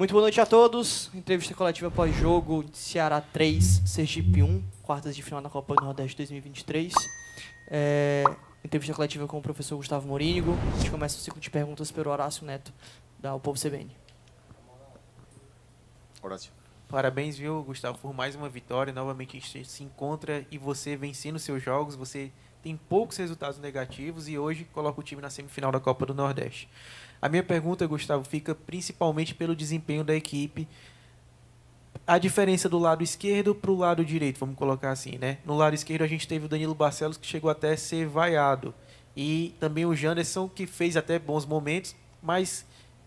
Muito boa noite a todos. Entrevista coletiva pós-jogo de Ceará 3, Sergipe 1, quartas de final da Copa do Nordeste 2023. É, entrevista coletiva com o professor Gustavo Morínigo. A gente começa o ciclo de perguntas pelo Horácio Neto, da O Povo CBN. Horácio. Parabéns, viu, Gustavo, por mais uma vitória. Novamente a gente se encontra e você vencendo seus jogos, você tem poucos resultados negativos e hoje coloca o time na semifinal da Copa do Nordeste. A minha pergunta, Gustavo, fica principalmente pelo desempenho da equipe. A diferença do lado esquerdo para o lado direito, vamos colocar assim, né? No lado esquerdo a gente teve o Danilo Barcelos que chegou até a ser vaiado. E também o Janderson que fez até bons momentos, mas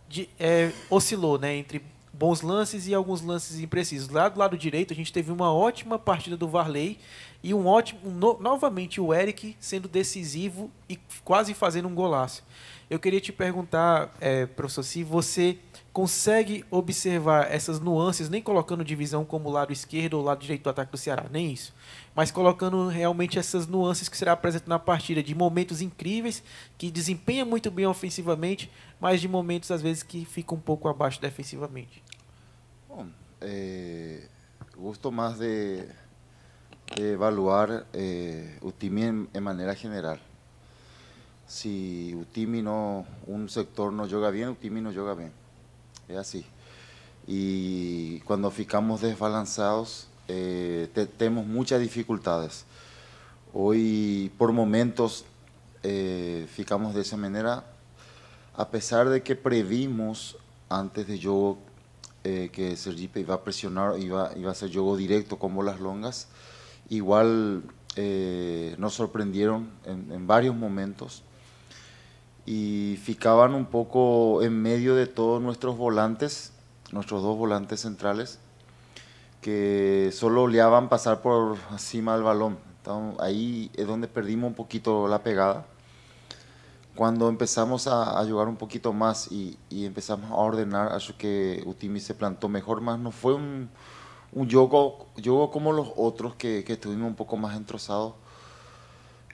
de, é, oscilou, né? Entre bons lances e alguns lances imprecisos. Lá do lado direito, a gente teve uma ótima partida do Varley e um ótimo, no, novamente o Eric sendo decisivo e quase fazendo um golaço. Eu queria te perguntar, é, professor, se você consegue observar essas nuances, nem colocando divisão como lado esquerdo ou lado direito do ataque do Ceará, nem isso. Mas colocando realmente essas nuances que será apresentado na partida, de momentos incríveis, que desempenha muito bem ofensivamente, mas de momentos, às vezes, que fica um pouco abaixo defensivamente. Bom, é, gosto mais de, de evaluar é, o time em, em maneira geral. Se o time não, um setor não joga bem, o time não joga bem. es así. Y cuando ficamos desbalanzados, eh, tenemos muchas dificultades. Hoy, por momentos, eh, ficamos de esa manera, a pesar de que previmos antes de yo eh, que Sergipe iba a presionar, iba, iba a hacer juego directo como las longas. Igual nos sorprendieron en, en, varios momentos y ficaban un poco en medio de todos nuestros volantes, nuestros dos volantes centrales, que solo oleaban pasar por encima del balón. ahí es donde perdimos un poquito la pegada. Cuando empezamos a, jugar un poquito más y, empezamos a ordenar, acho que Utimi se plantó mejor, más no fue un, un juego, como los otros que, estuvimos un poco más entrozados,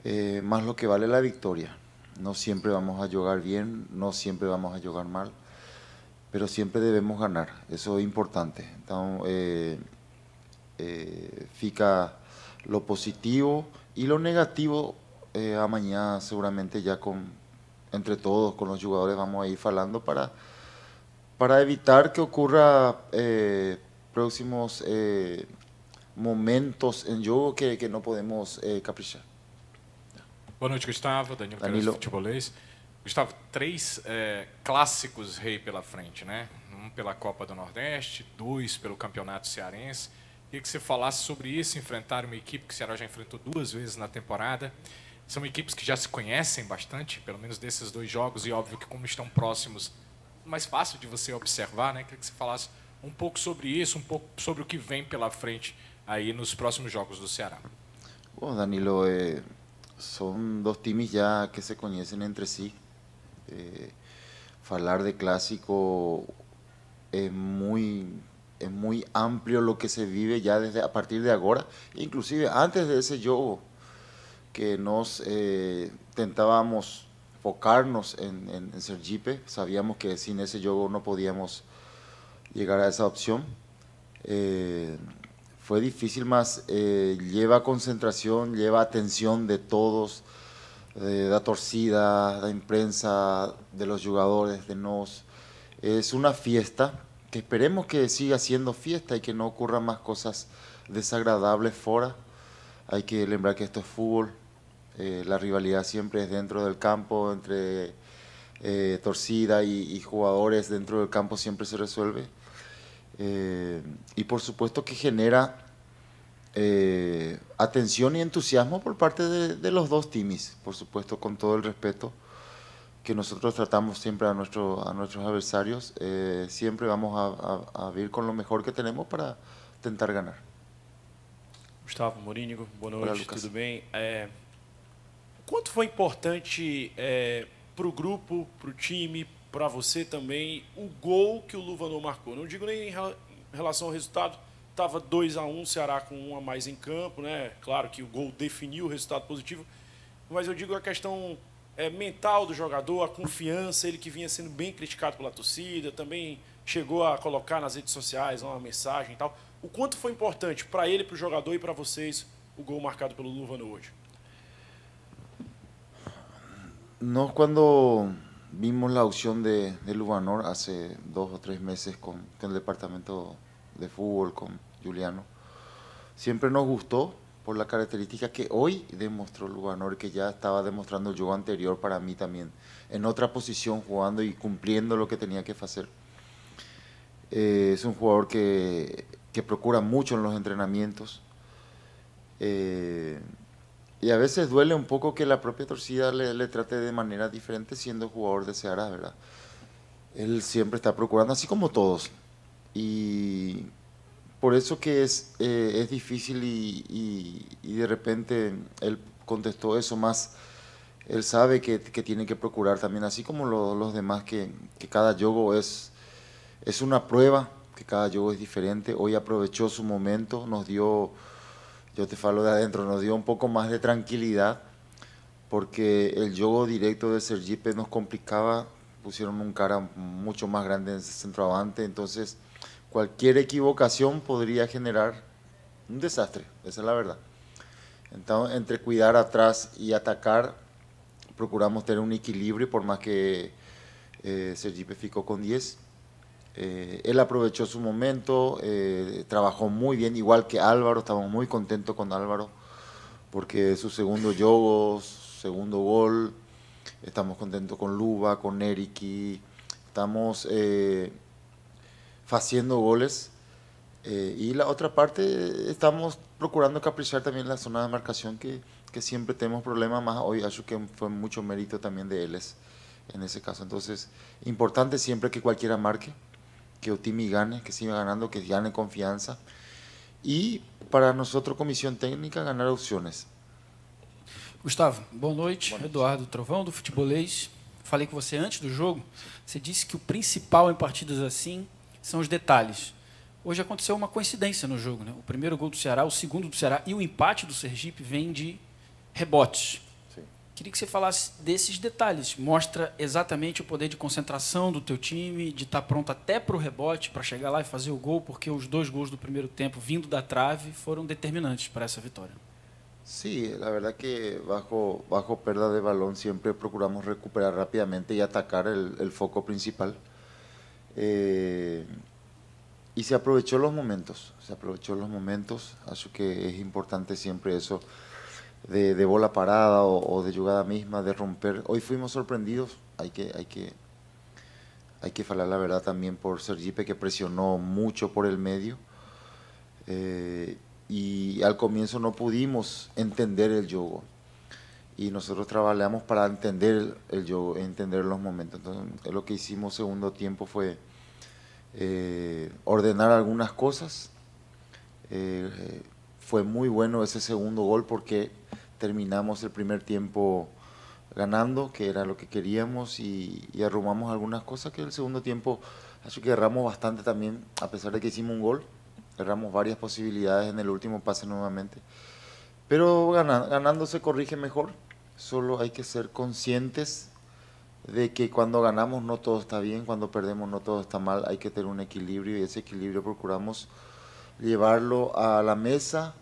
eh, más lo que vale la victoria. No siempre vamos a jugar bien, no siempre vamos a jugar mal, pero siempre debemos ganar. Eso es importante. Entonces, eh, eh, fica lo positivo y lo negativo eh, a mañana seguramente ya con entre todos, con los jugadores vamos a ir falando para, para evitar que ocurra próximos momentos en juego que, que no podemos caprichar. Boa noite, Gustavo. Danilo, Danilo. Futebolês. Gustavo, três é, clássicos rei pela frente, né? Um pela Copa do Nordeste, dois pelo Campeonato Cearense. Queria que você falasse sobre isso, enfrentar uma equipe que o Ceará já enfrentou duas vezes na temporada. São equipes que já se conhecem bastante, pelo menos desses dois jogos, e óbvio que como estão próximos, mais fácil de você observar, né? Queria que você falasse um pouco sobre isso, um pouco sobre o que vem pela frente aí nos próximos jogos do Ceará. Bom, Danilo, é... son dos timis ya que se conocen entre sí. Eh, falar de clásico es muy es muy amplio lo que se vive ya desde a partir de ahora, inclusive antes de ese juego que nos eh, tentábamos focarnos en, en, en Sergipe, sabíamos que sin ese juego no podíamos llegar a esa opción. Eh, fue difícil, más eh, lleva concentración, lleva atención de todos, eh, de la torcida, de la imprensa, de los jugadores, de nos. Es una fiesta que esperemos que siga siendo fiesta y que no ocurran más cosas desagradables fuera. Hay que lembrar que esto es fútbol, eh, la rivalidad siempre es dentro del campo, entre torcida y jugadores dentro del campo siempre se resuelve eh, y por supuesto que genera eh, atención y entusiasmo por parte de, los dos timis, por supuesto con todo el respeto que nosotros tratamos siempre a, nuestro, a nuestros adversarios, eh, siempre vamos a, a, con lo mejor que tenemos para intentar ganar. Gustavo Morínigo, boa noite, tudo bem? É, importante para el grupo, para el time, para você também o gol que o Luvanor marcou. Não digo nem em relação ao resultado, estava 2 a 1 um, Ceará com um a mais em campo, né? Claro que o gol definiu o resultado positivo, mas eu digo a questão é, mental do jogador, a confiança, ele que vinha sendo bem criticado pela torcida, também chegou a colocar nas redes sociais uma mensagem e tal. O quanto foi importante para ele, para o jogador e para vocês o gol marcado pelo Luvanor hoje? No, quando Vimos la opción de, de Lubanor hace dos o tres meses con, el departamento de fútbol, con Juliano. Siempre nos gustó por la característica que hoy demostró Lubanor, que ya estaba demostrando el juego anterior para mí también, en otra posición jugando y cumpliendo lo que tenía que hacer. Eh, es un jugador que, procura mucho en los entrenamientos. Eh, y a veces duele un poco que la propia torcida le, trate de manera diferente siendo jugador de Ceará, ¿verdad? Él siempre está procurando, así como todos. Y por eso que es, eh, es difícil y, de repente él contestó eso más. Él sabe que, tiene que procurar también, así como los demás, que, cada yogo es, es una prueba, que cada yogo es diferente. Hoy aprovechó su momento, nos dio yo te falo de adentro, nos dio un poco más de tranquilidad porque el juego directo de Sergipe nos complicaba, pusieron un cara mucho más grande en ese centroavante, entonces cualquier equivocación podría generar un desastre, esa es la verdad. Entonces, entre cuidar atrás y atacar, procuramos tener un equilibrio, por más que eh, Sergipe ficó con 10 eh, él aprovechó su momento, eh, trabajó muy bien, igual que Álvaro, estamos muy contentos con Álvaro, porque su segundo yogo, segundo gol, estamos contentos con Luba, con Eriki, estamos eh, haciendo goles. y la otra parte, estamos procurando caprichar también la zona de marcación, que, siempre tenemos problemas, más hoy, acho que fue mucho mérito también de él en ese caso. Entonces, importante siempre que cualquiera marque que time gane, que siga ganando, que gane confianza. E para nosotros, comissão técnica, ganhar opções. Gustavo, boa noite. boa noite. Eduardo Trovão, do Futebolês. Falei com você antes do jogo. Você disse que o principal em partidas assim são os detalhes. Hoje aconteceu uma coincidência no jogo. Né? O primeiro gol do Ceará, o segundo do Ceará e o empate do Sergipe vem de rebotes. Queria que você falasse desses detalhes. Mostra exatamente o poder de concentração do teu time, de estar tá pronto até para o rebote, para chegar lá e fazer o gol, porque os dois gols do primeiro tempo, vindo da trave, foram determinantes para essa vitória. Sim, Sí, verdade é que bajo, bajo perda de balão sempre procuramos recuperar rapidamente e atacar O foco principal. Eh, se aproveitou os momentos, se aproveitou os momentos, acho que é importante sempre eso. de, bola parada o, de jugada misma, de romper. Hoy fuimos sorprendidos, hay que, hay que, hay que falar la verdad también por Sergipe que presionó mucho por el medio. Eh, y al comienzo no pudimos entender el juego. Y nosotros trabajamos para entender el juego, entender los momentos. Entonces, lo que hicimos segundo tiempo fue eh, ordenar algunas cosas, eh, fue muy bueno ese segundo gol porque terminamos el primer tiempo ganando, que era lo que queríamos, y, arrumamos algunas cosas que el segundo tiempo, así que erramos bastante también, a pesar de que hicimos un gol, erramos varias posibilidades en el último pase nuevamente. Pero ganando se corrige mejor, solo hay que ser conscientes de que cuando ganamos no todo está bien, cuando perdemos no todo está mal, hay que tener un equilibrio y ese equilibrio procuramos llevarlo a la mesa,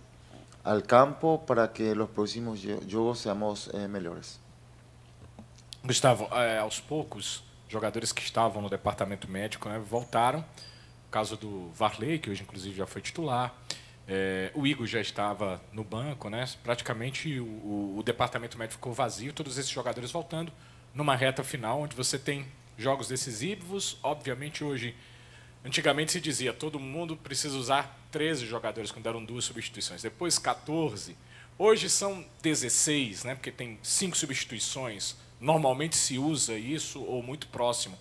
al campo, para que los próximos juegos seamos eh, mejores. Gustavo, eh, aos poucos, jogadores que estavam no departamento médico né, voltaram. O caso do Varley, que hoje inclusive já foi titular. É, o Igor já estava no banco, né? praticamente o, o, o, departamento médico ficou vazio, todos esses jogadores voltando numa reta final onde você tem jogos decisivos. Obviamente, hoje Antigamente se dizia, todo mundo precisa usar 13 jogadores quando eram duas substituições, depois 14. Hoje são 16, né, porque tem cinco substituições. Normalmente se usa isso ou muito próximo.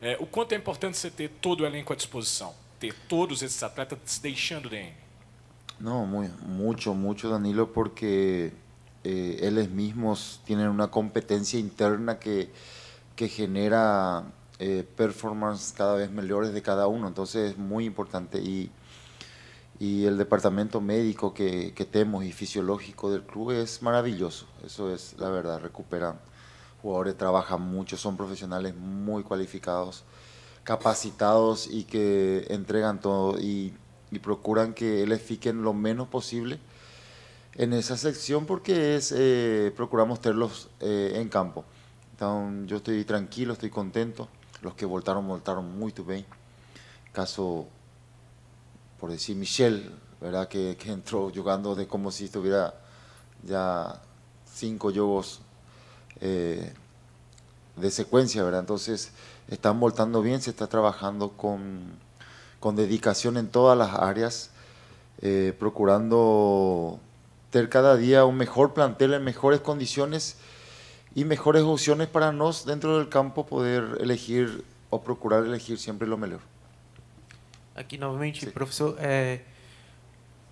É, o quanto é importante você ter todo o elenco à disposição, ter todos esses atletas se deixando o DM? Não, muito, muito, Danilo, porque eh, mesmos têm uma competência interna que, que genera Eh, performance cada vez mejores de cada uno, entonces es muy importante y, y el departamento médico que, tenemos y fisiológico del club es maravilloso, eso es la verdad, recuperan, jugadores trabajan mucho, son profesionales muy cualificados, capacitados y que entregan todo y, y procuran que les fiquen lo menos posible en esa sección porque es eh, procuramos tenerlos eh, en campo. Entonces, yo estoy tranquilo, estoy contento. Los que voltaron, voltaron muy bien. Caso, por decir, Michel, ¿verdad? Que, entró jugando de como si estuviera ya cinco juegos eh, de secuencia, ¿verdad? Entonces, están voltando bien, se está trabajando con, dedicación en todas las áreas, eh, procurando tener cada día un mejor plantel en mejores condiciones y mejores opciones para nos dentro del campo poder elegir o procurar elegir siempre lo melhor. Aqui novamente, professor, é,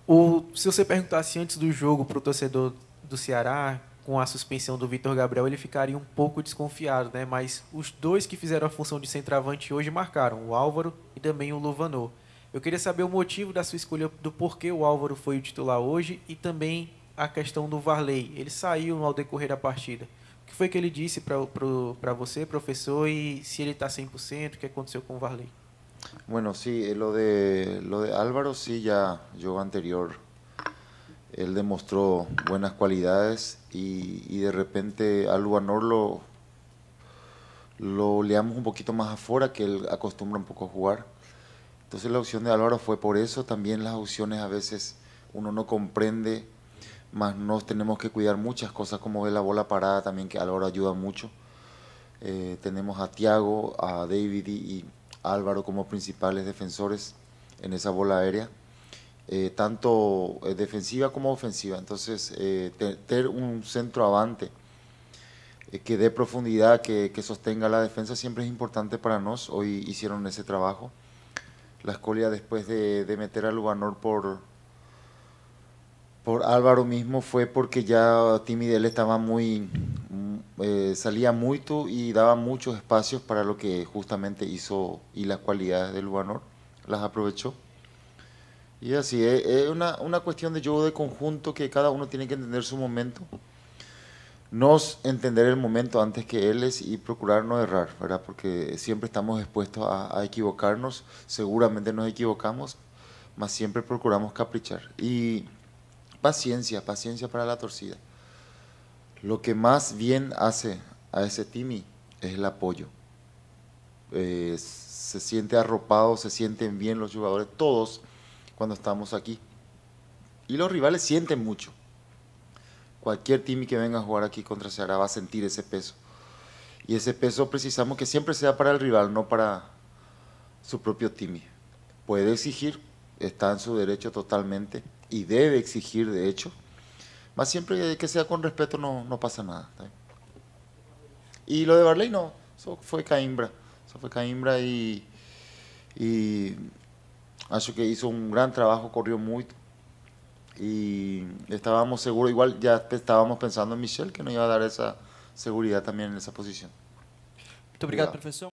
o, se você perguntasse antes do jogo para o torcedor do Ceará, com a suspensão do Vitor Gabriel, ele ficaria um pouco desconfiado, né? Mas os dois que fizeram a função de centroavante hoje marcaram, o Álvaro e também o Luvanor. Eu queria saber o motivo da sua escolha, do porquê o Álvaro foi o titular hoje e também a questão do Varley. Ele saiu ao decorrer da partida. qué fue que ele disse para usted, profesor, y si él está 100%, ¿Qué que aconteceu com Varley? Bueno, sí, eh, lo de, lo de Álvaro, sí, ya yo anterior, él demostró buenas cualidades y, de repente a Luanor lo, lo leamos un poquito más afuera, que él acostumbra un poco a jugar. Entonces la opción de Álvaro fue por eso, también las opciones a veces uno no comprende más nos tenemos que cuidar muchas cosas como es la bola parada también que a la hora ayuda mucho. Eh, tenemos a Tiago, a David y Álvaro como principales defensores en esa bola aérea, eh, tanto eh, defensiva como ofensiva. Entonces, tener un centro avante que dé profundidad, que, sostenga la defensa, siempre es importante para nos. Hoy hicieron ese trabajo. La escolia después de, meter a Lubanor por, por Álvaro mismo fue porque ya Timmy él estaba muy, mm, eh, salía mucho y daba muchos espacios para lo que justamente hizo y las cualidades del Luanor las aprovechó. Y así, es, eh, eh, una, una, cuestión de juego de conjunto que cada uno tiene que entender su momento. no entender el momento antes que él es y procurar no errar, ¿verdad? Porque siempre estamos expuestos a, a equivocarnos, seguramente nos equivocamos, mas siempre procuramos caprichar. Y Paciencia, paciencia para la torcida. Lo que más bien hace a ese timi es el apoyo. Eh, se siente arropado, se sienten bien los jugadores, todos, cuando estamos aquí. Y los rivales sienten mucho. Cualquier timi que venga a jugar aquí contra Ceará va a sentir ese peso. Y ese peso precisamos que siempre sea para el rival, no para su propio timi. Puede exigir, está en su derecho totalmente y debe exigir, de hecho, más siempre que sea con respeto no, no pasa nada. Y lo de Barley no, eso fue Caimbra, eso fue Caimbra y, y Acho que hizo un gran trabajo, corrió muy y estábamos seguros, igual ya estábamos pensando en Michelle que nos iba a dar esa seguridad también en esa posición. Muchas gracias, profesor.